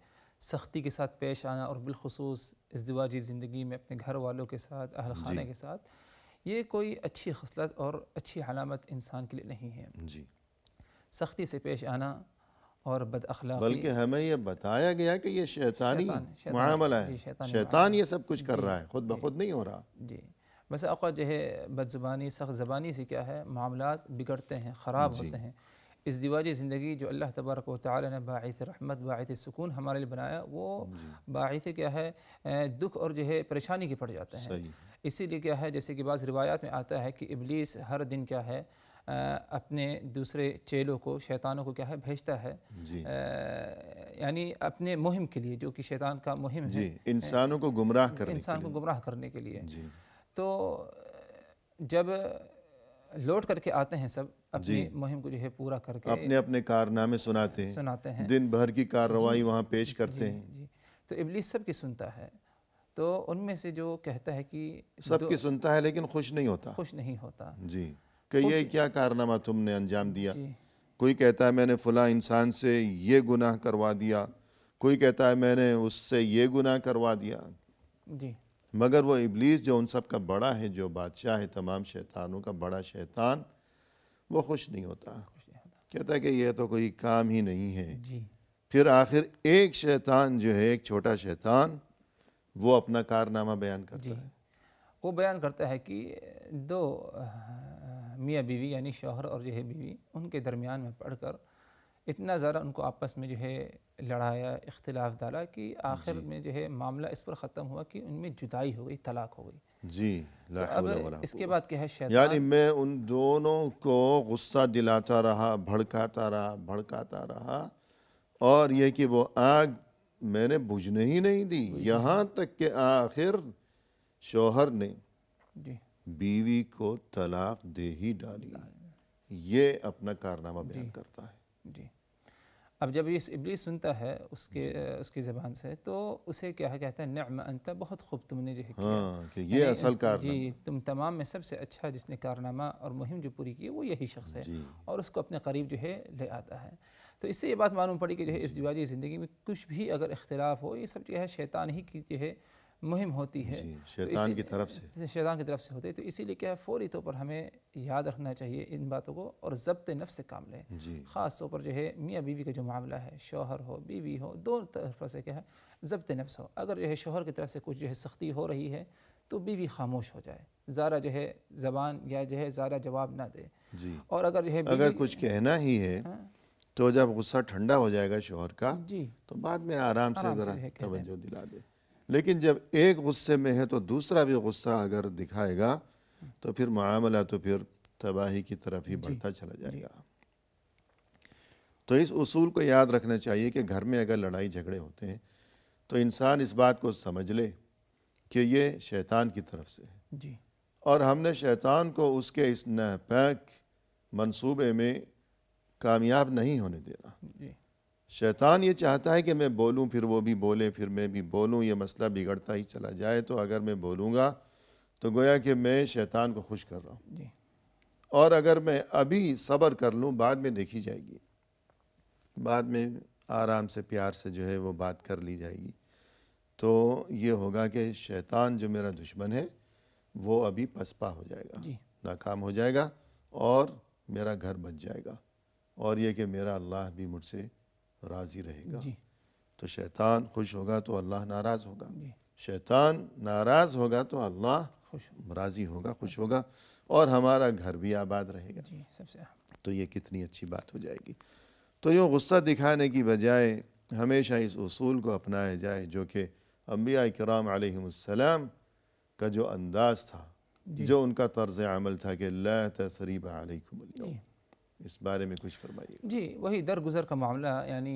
[SPEAKER 2] سختی کے ساتھ پیش آنا اور بالخصوص ازدواجی زندگی میں اپنے گھر والوں کے ساتھ اہل جی۔ خانے کے ساتھ یہ کوئی اچھی خصلت اور اچھی حلامت انسان کے لیے نہیں ہے جی سختی سے پیش آنا اور بد اخلاقی بلکہ
[SPEAKER 1] ہمیں یہ بتایا گیا کہ یہ شیطانی شیطان یہ سب کچھ کر جی، رہا ہے خود جی، بخود نہیں ہو رہا
[SPEAKER 2] جی بس اوقات جو ہے بد زبانی سخت زبانی سے کیا ہے معاملات بگڑتے ہیں خراب جی۔ ہوتے ہیں اس دیواجی زندگی جو اللہ تبارک و تعالی نے باعث رحمت باعث سکون ہمارے لیے بنایا وہ باعث کیا ہے دکھ اور جو ہے پریشانی کے پڑ جاتے ہیں اسی لیے کیا ہے جیسے کہ بعض روایات میں آتا ہے کہ ابلیس ہر دن کیا ہے اپنے دوسرے چیلوں کو شیطانوں کو کیا ہے بھیجتا ہے جی۔ یعنی اپنے مہم کے لیے جو کہ شیطان کا مہم ہے جی،
[SPEAKER 1] انسانوں کو گمراہ کرنے
[SPEAKER 2] انسان کو گمراہ کرنے کے لیے جی۔ تو جب لوٹ کر کے آتے ہیں سب اپنی مہم کو جو ہے پورا کر کے اپنے
[SPEAKER 1] اپنے کارنامے سناتے ہیں دن بھر کی کارروائی وہاں پیش کرتے ہیں
[SPEAKER 2] جی تو ابلیس سب کی سنتا ہے تو ان میں سے جو کہتا ہے کہ سب کی سنتا ہے لیکن خوش نہیں ہوتا خوش نہیں ہوتا جی کہ یہ
[SPEAKER 1] کیا کارنامہ تم نے انجام دیا جی۔ کوئی کہتا ہے میں نے فلاں انسان سے یہ گناہ کروا دیا کوئی کہتا ہے میں نے اس سے یہ گناہ کروا دیا جی۔ مگر وہ ابلیس جو ان سب کا بڑا ہے جو بادشاہ ہے تمام شیطانوں کا بڑا شیطان وہ خوش نہیں ہوتا کہتا ہے کہ یہ تو کوئی کام ہی نہیں ہے جی۔ پھر آخر ایک شیطان جو ہے ایک چھوٹا شیطان وہ اپنا کارنامہ بیان کرتا ہے
[SPEAKER 2] وہ بیان کرتا ہے کہ دو میاں بیوی یعنی شوہر اور جو ہے بیوی ان کے درمیان میں پڑھ کر اتنا زیادہ ان کو آپس میں جو ہے لڑایا اختلاف ڈالا کہ آخر جی۔ میں جو ہے معاملہ اس پر ختم ہوا کہ ان میں جدائی ہو گئی طلاق ہو گئی
[SPEAKER 1] جی اب اس کے بعد کیا ہے شیطان یعنی میں ان دونوں کو غصہ دلاتا رہا بھڑکاتا رہا بھڑکاتا رہا اور یہ کہ وہ آگ میں نے بجھنے ہی نہیں دی یہاں تک کہ آخر شوہر نے جی بیوی کو طلاق دے ہی ڈالی ہے یہ اپنا کارنامہ جی۔ بیان
[SPEAKER 2] کرتا جی اب جب یہ ابلیس سنتا ہے اس کے جی۔ اس کی زبان سے تو اسے کیا کہتا ہے نعم انتا بہت خوب تم نے جو ہے ہاں، یہ یعنی اصل جی تم تمام میں سب سے اچھا جس نے کارنامہ اور مہم جو پوری کی ہے وہ یہی شخص ہے جی۔ اور اس کو اپنے قریب جو ہے لے آتا ہے تو اس سے یہ بات معلوم پڑی کہ جو ہے اس دیواجی زندگی میں کچھ بھی اگر اختلاف ہو یہ سب جو ہے شیطان ہی کی جو ہے مہم ہوتی ہے جی، شیطان کی طرف سے شیطان کی طرف سے ہوتی ہے تو اسی لیے کیا ہے فوری طور پر ہمیں یاد رکھنا چاہیے ان باتوں کو اور ضبط نفس سے کام لیں جی۔ خاص طور پر جو ہے میاں بیوی کا جو معاملہ ہے شوہر ہو بیوی ہو دونوں طرف سے کیا ہے ضبط نفس ہو اگر جو ہے شوہر کی طرف سے کچھ جو ہے سختی ہو رہی ہے تو بیوی خاموش ہو جائے زارہ جو ہے زبان یا جو ہے زارہ جواب نہ دے جی۔ اور اگر جو ہے اگر
[SPEAKER 1] کچھ کہنا ہی ہے ہاں۔ تو جب غصہ ٹھنڈا ہو جائے گا شوہر کا جی تو بعد میں آرام سے توجہ دلا دے لیکن جب ایک غصے میں ہے تو دوسرا بھی غصہ اگر دکھائے گا تو پھر معاملہ تو پھر تباہی کی طرف ہی جی، بڑھتا چلا جائے جی۔ گا تو اس اصول کو یاد رکھنا چاہیے کہ گھر میں اگر لڑائی جھگڑے ہوتے ہیں تو انسان اس بات کو سمجھ لے کہ یہ شیطان کی طرف سے جی اور ہم نے شیطان کو اس کے اس ناپیک منصوبے میں کامیاب نہیں ہونے دینا جی شیطان یہ چاہتا ہے کہ میں بولوں پھر وہ بھی بولے پھر میں بھی بولوں یہ مسئلہ بگڑتا ہی چلا جائے تو اگر میں بولوں گا تو گویا کہ میں شیطان کو خوش کر رہا ہوں جی اور اگر میں ابھی صبر کر لوں بعد میں دیکھی جائے گی بعد میں آرام سے پیار سے جو ہے وہ بات کر لی جائے گی تو یہ ہوگا کہ شیطان جو میرا دشمن ہے وہ ابھی پسپا ہو جائے گا جی۔ ناکام ہو جائے گا اور میرا گھر بچ جائے گا اور یہ کہ میرا اللہ بھی مجھ سے راضی رہے گا جی۔ تو شیطان خوش ہوگا تو اللہ ناراض ہوگا جی۔ شیطان ناراض ہوگا تو اللہ خوش راضی ہوگا خوش ہوگا اور ہمارا گھر بھی آباد رہے گا جی، تو یہ کتنی اچھی بات ہو جائے گی تو یہ غصہ دکھانے کی بجائے ہمیشہ اس اصول کو اپنایا جائے جو کہ انبیاء کرام علیہ السلام کا جو انداز تھا جو ان کا طرز عمل تھا کہ تسریب تصریب علیہ اس بارے میں کچھ فرمائیے
[SPEAKER 2] جی وہی درگزر کا معاملہ یعنی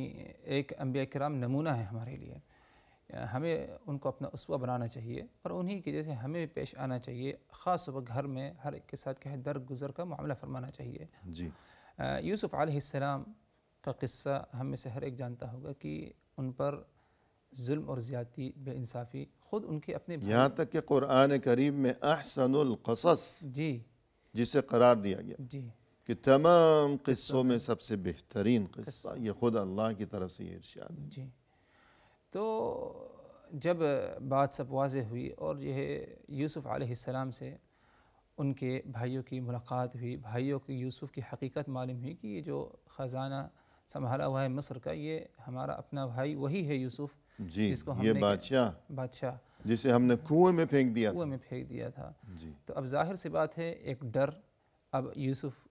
[SPEAKER 2] ایک انبیاء کرام نمونہ ہے ہمارے لیے ہمیں ان کو اپنا اسوہ بنانا چاہیے اور انہی کی جیسے ہمیں بھی پیش آنا چاہیے خاص طور پر گھر میں ہر ایک کے ساتھ کیا ہے درگزر کا معاملہ فرمانا چاہیے جی یوسف علیہ السلام کا قصہ ہم میں سے ہر ایک جانتا ہوگا کہ ان پر ظلم اور زیادتی بے انصافی خود ان کے اپنے یہاں تک
[SPEAKER 1] کہ قرآن کریم میں احسن القصص جی۔ جسے قرار دیا گیا جی کہ تمام قصوں میں سب سے بہترین قصہ یہ خود اللہ کی طرف سے یہ ارشاد ہے جی۔
[SPEAKER 2] تو جب بات سب واضح ہوئی اور یہ یوسف علیہ السلام سے ان کے بھائیوں کی ملاقات ہوئی بھائیوں کی یوسف کی حقیقت معلوم ہوئی کہ یہ جو خزانہ سنبھالا ہوا ہے مصر کا یہ ہمارا اپنا بھائی وہی ہے یوسف جی جس کو ہم بادشاہ بادشاہ
[SPEAKER 1] جسے ہم نے کنویں میں پھینک دیا کنویں
[SPEAKER 2] میں پھینک دیا تھا جی تو اب ظاہر سی بات ہے ایک ڈر اب یوسف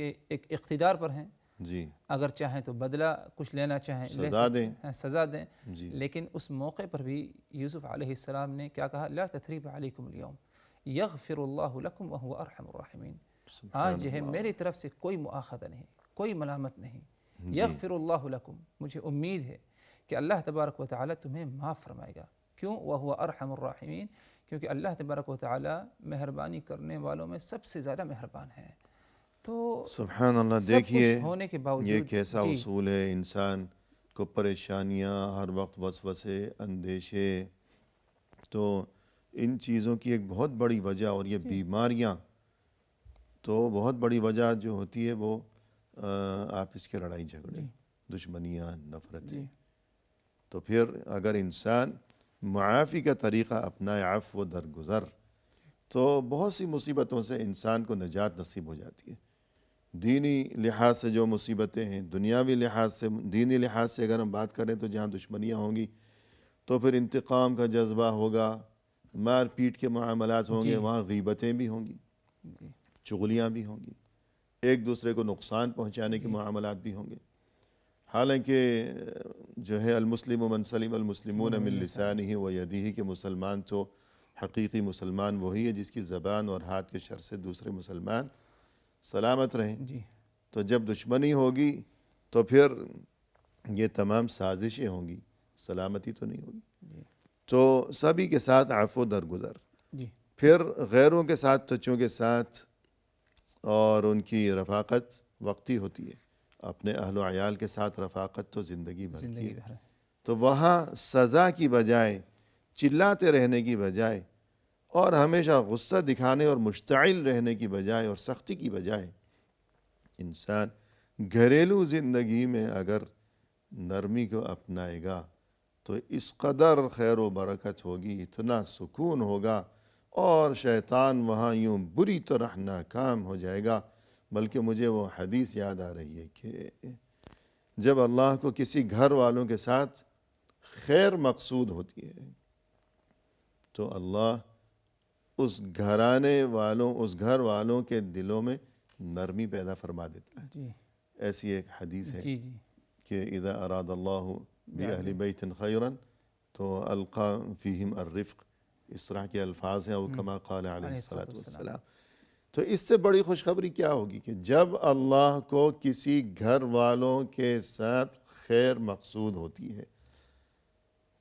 [SPEAKER 2] ایک اقتدار پر ہیں جی۔ اگر چاہیں تو بدلہ کچھ لینا چاہیں سزا دیں جی۔ لیکن اس موقع پر بھی یوسف علیہ السلام نے کیا کہا لا تثریب علیکم الیوم یغفر اللہ لکم ارحم الرحمین آج یہ ہے میری طرف سے کوئی مؤاخذہ نہیں کوئی ملامت نہیں جی۔ یغفر اللہ اللہ مجھے امید ہے کہ اللہ تبارک و تعالی تمہیں معاف فرمائے گا کیوں وہو ارحم الرحمین کیونکہ اللہ تبارک و تعالی مہربانی کرنے والوں میں سب سے زیادہ مہربان ہیں تو سبحان اللہ دیکھیے ہونے کے یہ کیسا جی۔
[SPEAKER 1] اصول ہے انسان کو پریشانیاں ہر وقت وسوسے اندیشے تو ان چیزوں کی ایک بہت بڑی وجہ اور یہ جی۔ بیماریاں تو بہت بڑی وجہ جو ہوتی ہے وہ آپس کے لڑائی جھگڑے جی۔ دشمنیاں نفرتیں تو پھر اگر انسان معافی کا طریقہ اپنا عفو و درگزر تو بہت سی مصیبتوں سے انسان کو نجات نصیب ہو جاتی ہے دینی لحاظ سے جو مصیبتیں ہیں دنیاوی لحاظ سے دینی لحاظ سے اگر ہم بات کریں تو جہاں دشمنیاں ہوں گی تو پھر انتقام کا جذبہ ہوگا مار پیٹ کے معاملات ہوں گے جی۔ وہاں غیبتیں بھی ہوں گی جی۔ چغلیاں بھی ہوں گی ایک دوسرے کو نقصان پہنچانے کے جی۔ معاملات بھی ہوں گے حالانکہ جو ہے المسلم و منسلم لسانہ و یدیہی کے مسلمان تو حقیقی مسلمان وہی ہے جس کی زبان اور ہاتھ کے شر سے دوسرے مسلمان سلامت رہیں جی۔ تو جب دشمنی ہوگی تو پھر یہ تمام سازشیں ہوں گی سلامتی تو نہیں ہوگی جی۔ تو سبھی کے ساتھ عفو درگزر درگزر جی۔ پھر غیروں کے ساتھ تچوں کے ساتھ اور ان کی رفاقت وقتی ہوتی ہے اپنے اہل و عیال کے ساتھ رفاقت تو زندگی بنتی ہے تو وہاں سزا کی بجائے چلاتے رہنے کی بجائے اور ہمیشہ غصہ دکھانے اور مشتعل رہنے کی بجائے اور سختی کی بجائے انسان گھریلو زندگی میں اگر نرمی کو اپنائے گا تو اس قدر خیر و برکت ہوگی اتنا سکون ہوگا اور شیطان وہاں یوں بری طرح ناکام ہو جائے گا بلکہ مجھے وہ حدیث یاد آ رہی ہے کہ جب اللہ کو کسی گھر والوں کے ساتھ خیر مقصود ہوتی ہے تو اللہ اس گھرانے والوں اس گھر والوں کے دلوں میں نرمی پیدا فرما دیتا ہے جی۔ ایسی ایک حدیث ہے جی، جی۔ کہ اذا اراد بی اہل بیت خیرا تو القا فیہم الرفق اس طرح کے الفاظ ہیں قال علیہ وسلۃ تو اس سے بڑی خوشخبری کیا ہوگی کہ جب اللہ کو کسی گھر والوں کے ساتھ خیر مقصود ہوتی ہے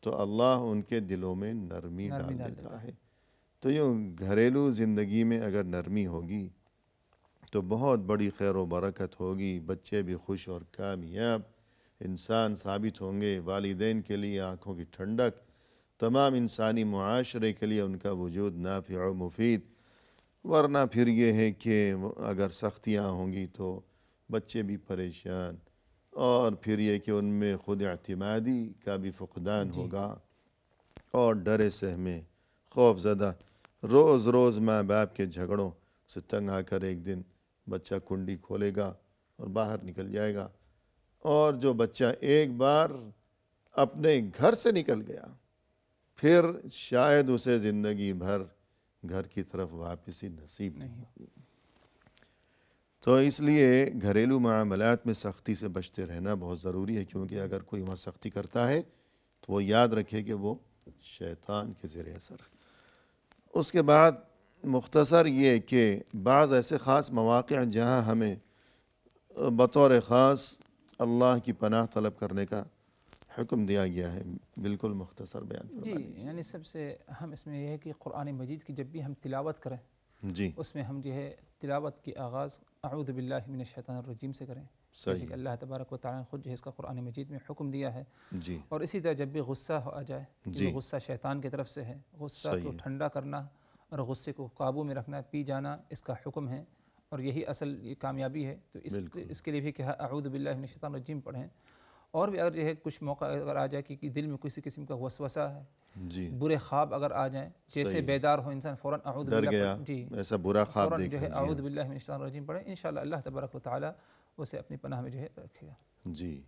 [SPEAKER 1] تو اللہ ان کے دلوں میں نرمی ڈال دیتا ہے تو یوں گھریلو زندگی میں اگر نرمی ہوگی تو بہت بڑی خیر و برکت ہوگی بچے بھی خوش اور کامیاب انسان ثابت ہوں گے والدین کے لیے آنکھوں کی ٹھنڈک تمام انسانی معاشرے کے لیے ان کا وجود نافع و مفید ورنہ پھر یہ ہے کہ اگر سختیاں ہوں گی تو بچے بھی پریشان اور پھر یہ کہ ان میں خود اعتمادی کا بھی فقدان جی۔ ہوگا اور ڈرے سہمیں خوف زدہ روز روز ماں باپ کے جھگڑوں سے تنگ آ کر ایک دن بچہ کنڈی کھولے گا اور باہر نکل جائے گا اور جو بچہ ایک بار اپنے گھر سے نکل گیا پھر شاید اسے زندگی بھر گھر کی طرف واپسی نصیب نہیں ہوگی تو اس لیے گھریلو معاملات میں سختی سے بچتے رہنا بہت ضروری ہے کیونکہ اگر کوئی وہاں سختی کرتا ہے تو وہ یاد رکھے کہ وہ شیطان کے زیر اثر اس کے بعد مختصر یہ کہ بعض ایسے خاص مواقع جہاں ہمیں بطور خاص اللہ کی پناہ طلب کرنے کا حکم دیا گیا ہے بالکل مختصر بیان جی
[SPEAKER 2] یعنی سب سے ہم اس میں یہ ہے کہ قرآن مجید کی جب بھی ہم تلاوت کریں جی اس میں ہم جو ہے تلاوت کی آغاز اعوذ باللہ من الشیطان الرجیم سے کریں جیسے کہ اللہ تبارک و تعالیٰ نے خود جو اس کا قرآن مجید میں حکم دیا ہے جی اور اسی طرح جب بھی غصہ ہو آ جائے جی غصہ شیطان کی طرف سے ہے غصہ کو ٹھنڈا کرنا اور غصے کو قابو میں رکھنا پی جانا اس کا حکم ہے اور یہی اصل یہ کامیابی ہے تو اس, اس کے لیے بھی کہا اعوذ باللہ من شیطان الرجیم پڑھیں اور بھی اگر جو ہے کچھ موقع اگر آ جائے کہ دل میں کسی قسم کا وسوسہ ہے جی برے خواب اگر آ جائیں جیسے بیدار ہو انسان فوراً اعوذ باللہ جی ایسا برا خواب جو ہے جی۔ اعوذ باللہ من شیطان الرجیم پڑھیں انشاءاللہ اللہ تبارک و تعالی اسے اپنی پناہ میں جو ہے رکھے گا
[SPEAKER 1] جی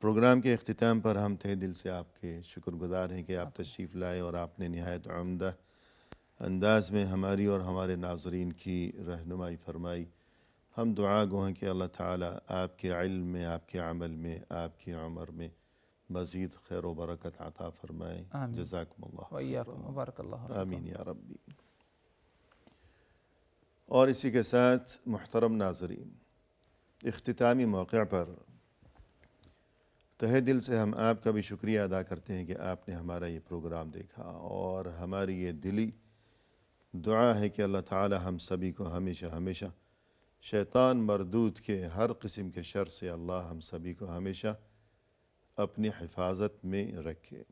[SPEAKER 1] پروگرام کے اختتام پر ہم تھے دل سے آپ کے شکر گزار ہیں کہ آپ تشریف لائے اور آپ نے نہایت عمدہ انداز میں ہماری اور ہمارے ناظرین کی رہنمائی فرمائی ہم دعا گو ہیں کہ اللہ تعالیٰ آپ کے علم میں آپ کے عمل میں آپ کی عمر میں مزید خیر و برکت یا فرمائیں اور اسی کے ساتھ محترم ناظرین اختتامی موقع پر تہ دل سے ہم آپ کا بھی شکریہ ادا کرتے ہیں کہ آپ نے ہمارا یہ پروگرام دیکھا اور ہماری یہ دلی دعا ہے کہ اللہ تعالی ہم سبھی کو ہمیشہ ہمیشہ شیطان مردود کے ہر قسم کے شر سے اللہ ہم سبھی کو ہمیشہ اپنی حفاظت میں رکھے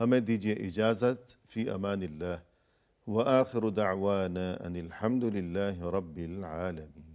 [SPEAKER 1] ہمیں دیجیے اجازت فی امان اللہ وآخر دعوانا ان ان الحمد للہ